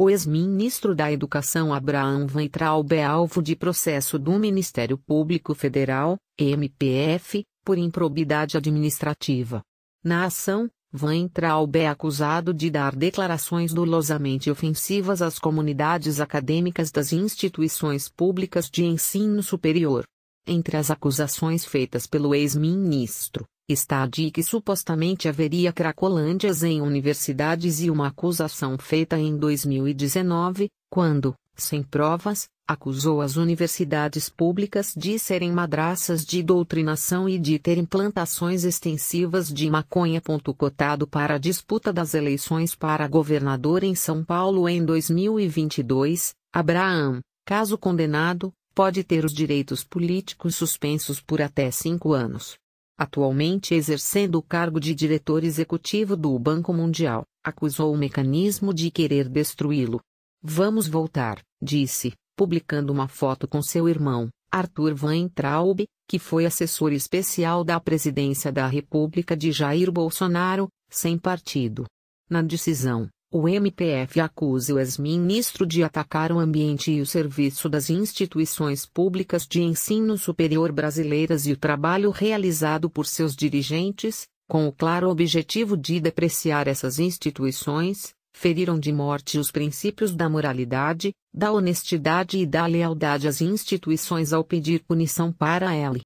O ex-ministro da Educação Abraham Weintraub é alvo de processo do Ministério Público Federal, MPF, por improbidade administrativa. Na ação, Weintraub é acusado de dar declarações dolosamente ofensivas às comunidades acadêmicas das instituições públicas de ensino superior, entre as acusações feitas pelo ex-ministro, está a de que supostamente haveria cracolândias em universidades e uma acusação feita em 2019, quando, sem provas, acusou as universidades públicas de serem madraças de doutrinação e de terem plantações extensivas de maconha. Cotado para a disputa das eleições para governador em São Paulo em 2022, Abraham, caso condenado, pode ter os direitos políticos suspensos por até cinco anos. Atualmente exercendo o cargo de diretor executivo do Banco Mundial, acusou o mecanismo de querer destruí-lo. Vamos voltar, disse, publicando uma foto com seu irmão, Arthur Van Traub, que foi assessor especial da presidência da República de Jair Bolsonaro, sem partido. Na decisão, o MPF acusa o ex-ministro de atacar o ambiente e o serviço das instituições públicas de ensino superior brasileiras e o trabalho realizado por seus dirigentes, com o claro objetivo de depreciar essas instituições, feriram de morte os princípios da moralidade, da honestidade e da lealdade às instituições ao pedir punição para ele.